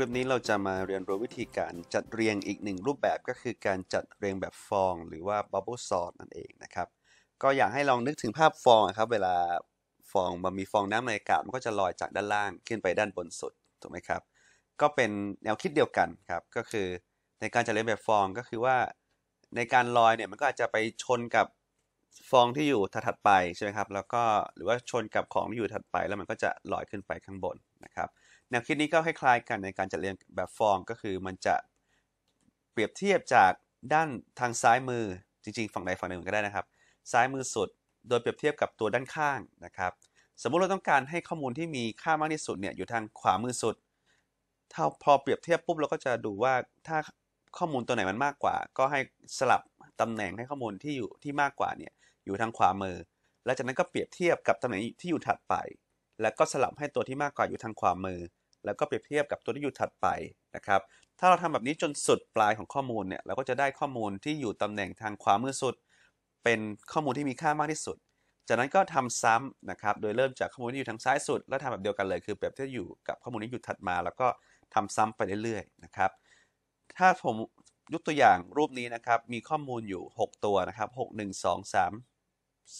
คลิปนี้เราจะมาเรียนรู้วิธีการจัดเรียงอีกหนึ่งรูปแบบก็คือการจัดเรียงแบบฟอง หรือว่าบับเบิลซอสนั่นเองนะครับ ก็อยากให้ลองนึกถึงภาพฟองครับเวลาฟองมันมีฟองน้ำในอากาศมันก็จะลอยจากด้านล่างขึ้นไปด้านบนสุดถูกไหมครับก็เป็นแนวคิดเดียวกันครับก็คือในการจัดเรียงแบบฟองก็คือว่าในการลอยเนี่ยมันก็อาจจะไปชนกับฟองที่อยู่ถัดไปใช่ไหมครับ แล้วก็หรือว่าชนกับของที่อยู่ถัดไปแล้วมันก็จะลอยขึ้นไปข้างบนนะครับแนวคิดนี้ก็คล้ายๆกันในการจัดเรียงแบบฟองก็คือมันจะเปรียบเทียบจากด้านทางซ้ายมือจริง ๆ ฝั่งใดฝั่งหนึ่งก็ได้นะครับ ซ้ายมือสุด โดยเปรียบเทียบกับตัวด้านข้างนะครับ สมมุติเราต้องการให้ข้อมูลที่มีค่ามากที่สุดเนี่ยอยู่ทางขวามือสุดถ้าพอเปรียบเทียบปุ๊บเราก็จะดูว่าถ้าข้อมูลตัวไหนมันมากกว่า ก็ให้สลับตำแหน่งให้ข้อมูลที่อยู่ที่มากกว่าเนี่ยอยู่ทางขวามือ และจากนั้นก็เปรียบเทียบกับตำแหน่งที่อยู่ถัดไป แล้วก็สลับให้ตัวที่มากกว่าอยู่ทางขวามือ แล้วก็เปรียบเทียบกับตัวที่อยู่ถัดไปนะครับถ้าเราทำแบบนี้จนสุดปลายของข้อมูลเนี่ยเราก็จะได้ข้อมูลที่อยู่ตำแหน่งทางขวามือสุด เป็นข้อมูลที่มีค่ามากที่สุด จากนั้นก็ทำซ้ำนะครับโดยเริ่มจากข้อมูลที่อยู่ทางซ้ายสุดแล้วทำแบบเดียวกันเลยคือเปรียบเทียบอยู่กับข้อมูลที่อยู่ถัดมา แล้วก็ทำซ้ำไปเรื่อยๆนะครับ ถ้าผมยกตัวอย่างรูปนี้นะครับ มีข้อมูลอยู่ 6 ตัวนะครับ6 1 2 3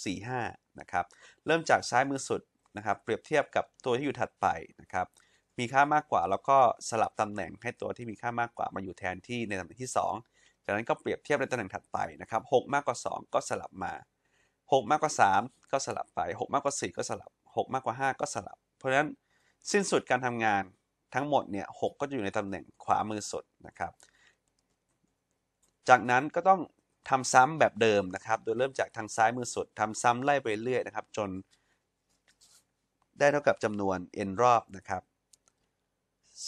4 5นะครับ เริ่มจากซ้ายมือสุดนะครับ เปรียบเทียบกับตัวที่อยู่ถัดไปนะครับ มีค่ามากกว่าแล้วก็สลับตำแหน่งให้ตัวที่มีค่ามากกว่ามาอยู่แทนที่ในตำแหน่งที่2จากนั้นก็เปรียบเทียบในตำแหน่งถัดไปนะครับ 6 มากกว่า 2 ก็สลับมา 6 มากกว่า 3 ก็สลับไป 6 มากกว่า 4 ก็สลับ 6 มากกว่า 5 ก็สลับ เพราะฉะนั้นสิ้นสุดการทำงานทั้งหมดเนี่ยหก็จะอยู่ในตำแหน่งขวามือสุดนะครับจากนั้นก็ต้องทำซ้ำแบบเดิมนะครับ โดยเริ่มจากทางซ้ายมือสุดทำซ้ำไล่ไปเรื่อยนะครับ จนได้เท่ากับจำนวน n รอบนะครับ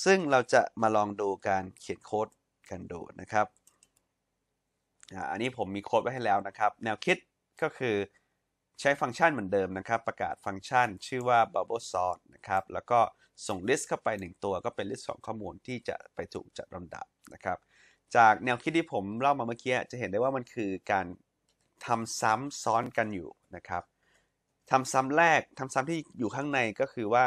ซึ่งเราจะมาลองดูการเขียนโค้ดกันดูนะครับ อันนี้ผมมีโค้ดไว้ให้แล้วนะครับ แนวคิดก็คือใช้ฟังก์ชันเหมือนเดิมนะครับ ประกาศฟังก์ชันชื่อว่า bubble sort นะครับ แล้วก็ส่ง list เข้าไป 1 ตัว ก็เป็น list ของข้อมูลที่จะไปถูกจัดลำดับนะครับจากแนวคิดที่ผมเล่ามาเมื่อกี้จะเห็นได้ว่ามันคือการทำซ้ำซ้อนกันอยู่นะครับทำซ้ำแรก ทำซ้ำที่อยู่ข้างในก็คือว่า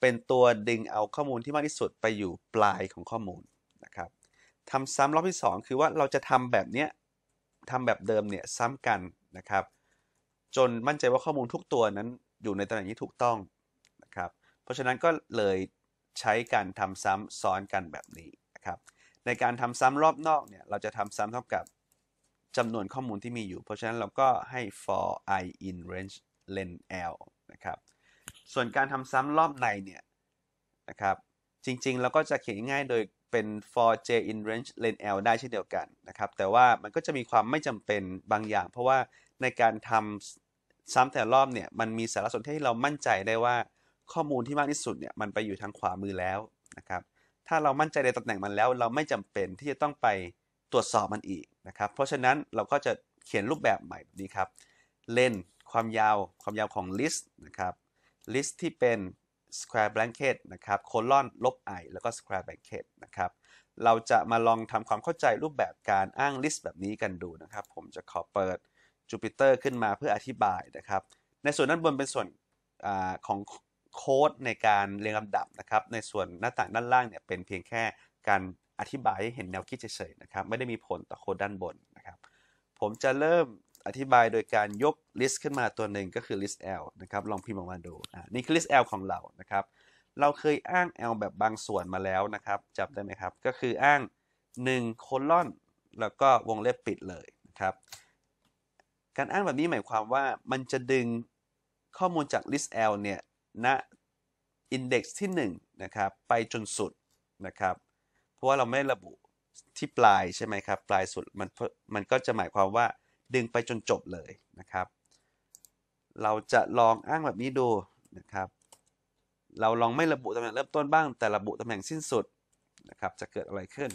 เป็นตัวดึงเอาข้อมูลที่มากที่สุดไปอยู่ปลายของข้อมูลนะครับทำซ้ำรอบที่ 2 คือว่าเราจะทำแบบเนี้ยทำแบบเดิมเนี่ยซ้ำกันนะครับ จนมั่นใจว่าข้อมูลทุกตัวนั้นอยู่ในตำแหน่งที่ถูกต้องนะครับ เพราะฉะนั้นก็เลยใช้การทำซ้ำซ้อนกันแบบนี้นะครับในการทำซ้ำรอบนอกเนี่ยเราจะทำซ้ำเท่ากับจำนวนข้อมูลที่มีอยู่เพราะฉะนั้นเราก็ให้ for i in range len l นะครับ ส่วนการทำซ้ำรอบในเนี่ยนะครับ จริงๆเราก็จะเขียนง่ายโดยเป็น for j in range len l ได้เช่นเดียวกันนะครับ แต่ว่ามันก็จะมีความไม่จำเป็นบางอย่าง เพราะว่าในการทำซ้ำแต่รอบเนี่ยมันมีสารสนเทศที่เรามั่นใจได้ว่าข้อมูลที่มากที่สุดเนี่ยมันไปอยู่ทางขวามือแล้วนะครับถ้าเรามั่นใจในตำแหน่งมันแล้วเราไม่จำเป็นที่จะต้องไปตรวจสอบมันอีกนะครับ เพราะฉะนั้นเราก็จะเขียนรูปแบบใหม่แบบนี้ครับ เลนความยาวความยาวของลิสต์นะครับลิสต์ที่เป็น square blanket นะครับโคลอนลบ i แล้วก็ square blanket นะครับ เราจะมาลองทำความเข้าใจรูปแบบการอ้างลิสต์แบบนี้กันดูนะครับ ผมจะขอเปิด Jupyter ขึ้นมาเพื่ออธิบายนะครับ ในส่วนด้านบนเป็นส่วนอของโค้ดในการเรียงลำดับนะครับ ในส่วนหน้าต่างด้านล่างเนี่ยเป็นเพียงแค่การอธิบายให้เห็นแนวคิดเฉยๆนะครับ ไม่ได้มีผลต่อโค้ดด้านบนนะครับ ผมจะเริ่มอธิบายโดยการยกลิสต์ขึ้นมาตัวหนึ่งก็คือลิสต์ L นะครับ ลองพิมพ์ออกมาดูอ่านี่คือิสต์ L ของเรานะครับ เราเคยอ้าง L แบบบางส่วนมาแล้วนะครับจำได้ไหมครับ ก็คืออ้าง1โคลอน แล้วก็วงเล็บปิดเลยนะครับ การอ้างแบบนี้หมายความว่ามันจะดึงข้อมูลจากลิสต์ L เนี่ยณอินเด็กซ์ที่1นะครับไปจนสุดนะครับเพราะว่าเราไม่ระบุที่ปลายใช่ไหมครับปลายสุดมันมันก็จะหมายความว่าดึงไปจนจบเลยนะครับเราจะลองอ้างแบบนี้ดูนะครับเราลองไม่ระบุตำแหน่งเริ่มต้นบ้าง แต่ระบุตำแหน่งสิ้นสุดนะครับจะเกิดอะไรขึ้น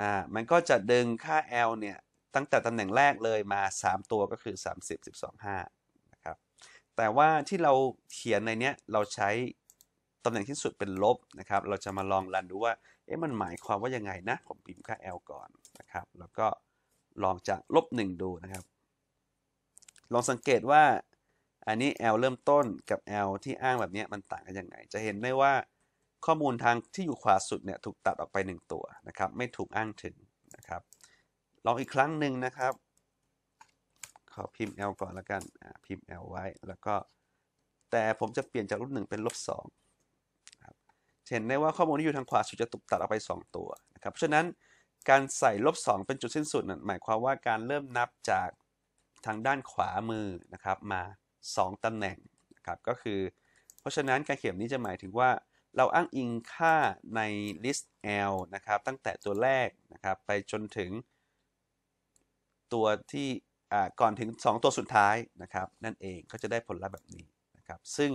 อ่ามันก็จะดึงค่า L เนี่ยตั้งแต่ตำแหน่งแรกเลยมา 3 ตัวก็คือ 30 12 5แต่ว่าที่เราเขียนในนี้เราใช้ตำแหน่งที่สุดเป็นลบนะครับ เราจะมาลองรันดูว่าเอ๊ะมันหมายความว่ายังไงนะผมพิมพ์ค่า L ก่อนนะครับ แล้วก็ลองจากลบหนึ่งดูนะครับ ลองสังเกตว่าอันนี้ L เริ่มต้นกับ L ที่อ้างแบบนี้มันต่างกันยังไง จะเห็นได้ว่าข้อมูลทางที่อยู่ขวาสุดเนี่ยถูกตัดออกไป 1 ตัวนะครับ ไม่ถูกอ้างถึงนะครับ ลองอีกครั้งหนึ่งนะครับขอพิมพ์ L ก่อนแล้วกัน พิมพ์ L ไว้แล้วก็แต่ผมจะเปลี่ยนจากลบงเป็นลบสองเห็นได้ว่าข้อมูลที่อยู่ทางขวาสุดจะถูกตัดออกไป 2 ตัวนะครับเพราะฉะนั้นการใส่ลบงเป็นจุดสิ้นสุดหมายความว่าการเริ่มนับจากทางด้านขวามือนะครับมา 2ตำแหน่งนะครับก็คือ เพราะฉะนั้นการเขียนนี้จะหมายถึงว่า เราอ้างอิงค่าใน list L นะครับตั้งแต่ตัวแรกนะครับไปจนถึงตัวที่ก่อนถึง 2 ตัวสุดท้ายนะครับ นั่นเองก็จะได้ผลลัพธ์แบบนี้นะครับ ซึ่ง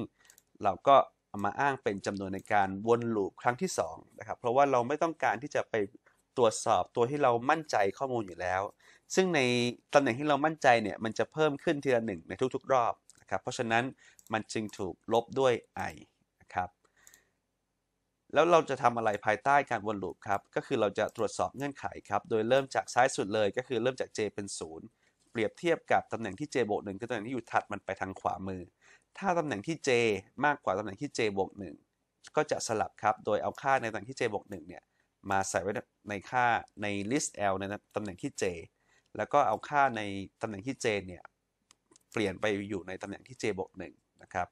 เราก็เอามาอ้างเป็นจำนวนในการวนลูปครั้งที่2นะครับเพราะว่าเราไม่ต้องการที่จะไปตรวจสอบตัวที่เรามั่นใจข้อมูลอยู่แล้ว ซึ่งในตำแหน่งที่เรามั่นใจเนี่ยมันจะเพิ่มขึ้นทีละหนึ่งในทุกๆ รอบนะครับเพราะฉะนั้นมันจึงถูกลบด้วย i นะครับแล้วเราจะทำอะไรภายใต้การวนลูปครับก็คือเราจะตรวจสอบเงื่อนไขครับโดยเริ่มจากซ้ายสุดเลย ก็คือเริ่มจาก j เป็น 0เปรียบเทียบกับตำแหน่งที่ j บวกหนึ่งคือตำแหน่งที่อยู่ถัดมันไปทางขวามือ ถ้าตำแหน่งที่ j มากกว่าตำแหน่งที่ j บวกหนึ่งก็จะสลับครับ โดยเอาค่าในตำแหน่งที่ j บวกหนึ่งเนี่ยมาใส่ไว้ในค่าใน list l ในตำแหน่งที่ j แล้วก็เอาค่าในตำแหน่งที่ j เนี่ยเปลี่ยนไปอยู่ในตำแหน่งที่ j บวกหนึ่งนะครับ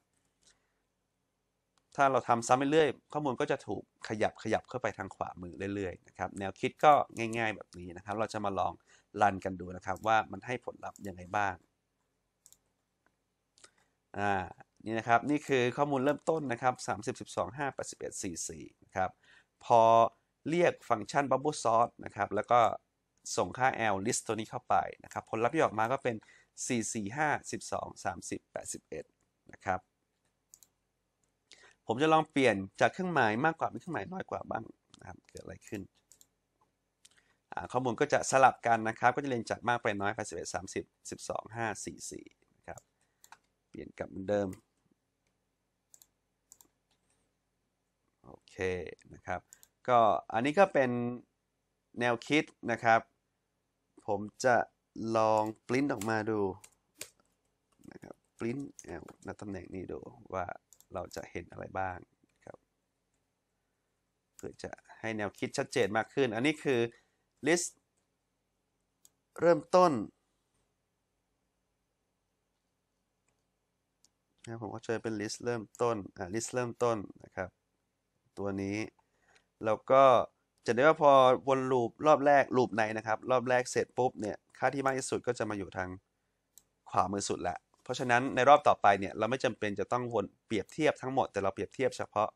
ถ้าเราทำซ้ำไปเรื่อยๆ ข้อมูลก็จะถูกขยับขยับเข้าไปทางขวามือเรื่อยๆ นะครับ แนวคิดก็ง่าย ๆแบบนี้นะครับ เราจะมาลองรันกันดูนะครับว่ามันให้ผลลัพธ์ยังไงบ้าง อ่า นี่นะครับ นี่คือข้อมูลเริ่มต้นนะครับ 30 12 5 81 44นะครับพอเรียกฟังก์ชัน bubble sort นะครับ แล้วก็ส่งค่า l list ตัวนี้เข้าไปนะครับ ผลลัพธ์ที่ออกมาก็เป็น 4 4 5 12 30 81 นะครับ ผมจะลองเปลี่ยนจากเครื่องหมายมากกว่าเป็นเครื่องหมายน้อยกว่าบ้าง นะครับ เกิดอะไรขึ้นข้อมูลก็จะสลับกันนะครับ ก็จะเรียงจากมากไปน้อยไป11 30 12 5 4 4นะครับ เปลี่ยนกลับเหมือนเดิม โอเค นะครับ ก็อันนี้ก็เป็นแนวคิดนะครับ ผมจะลองปริ้นออกมาดู นะครับปริ้นณตำแหน่งนี้ดูว่าเราจะเห็นอะไรบ้าง ครับ เพื่อจะให้แนวคิดชัดเจนมากขึ้น อันนี้คือลิสต์เริ่มต้นนะผมก็จะเป็นลิสต์เริ่มต้นอ่าลิสต์เริ่มต้นนะครับ ตัวนี้แล้วก็จะได้ว่าพอวนลูปรอบแรกลูปไหนนะครับ รอบแรกเสร็จปุ๊บเนี่ยค่าที่มากที่สุดก็จะมาอยู่ทางขวามือสุดละเพราะฉะนั้นในรอบต่อไปเนี่ยเราไม่จำเป็นจะต้องวนเปรียบเทียบทั้งหมด แต่เราเปรียบเทียบเฉพาะ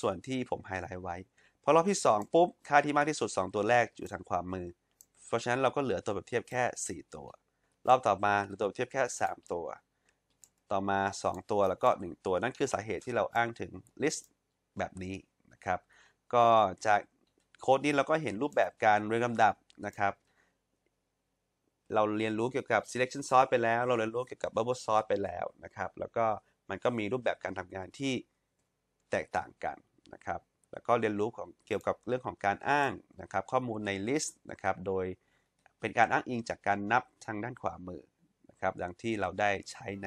ส่วนที่ผมไฮไลท์ไว้พอรอบที่ 2 ปุ๊บ ค่าที่มากที่สุด 2 ตัวแรกอยู่ทางความมือ เพราะฉะนั้นเราก็เหลือตัวแบบเทียบแค่ 4 ตัว รอบต่อมาเหลือตัวแบบเทียบแค่ 3 ตัว ต่อมา 2 ตัวแล้วก็ 1 ตัว นั่นคือสาเหตุที่เราอ้างถึงลิสต์แบบนี้นะครับก็จากโค้ดนี้เราก็เห็นรูปแบบการเรียงลำดับนะครับ เราเรียนรู้เกี่ยวกับ selection sort ไปแล้ว เราเรียนรู้เกี่ยวกับ bubble sort ไปแล้วนะครับ แล้วก็มันก็มีรูปแบบการทำงานที่แตกต่างกันนะครับแล้วก็เรียนรู้ของเกี่ยวกับเรื่องของการอ้างนะครับ ข้อมูลในลิสต์นะครับ โดยเป็นการอ้างอิงจากการนับทางด้านขวามือนะครับ ดังที่เราได้ใช้ใน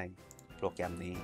โปรแกรมนี้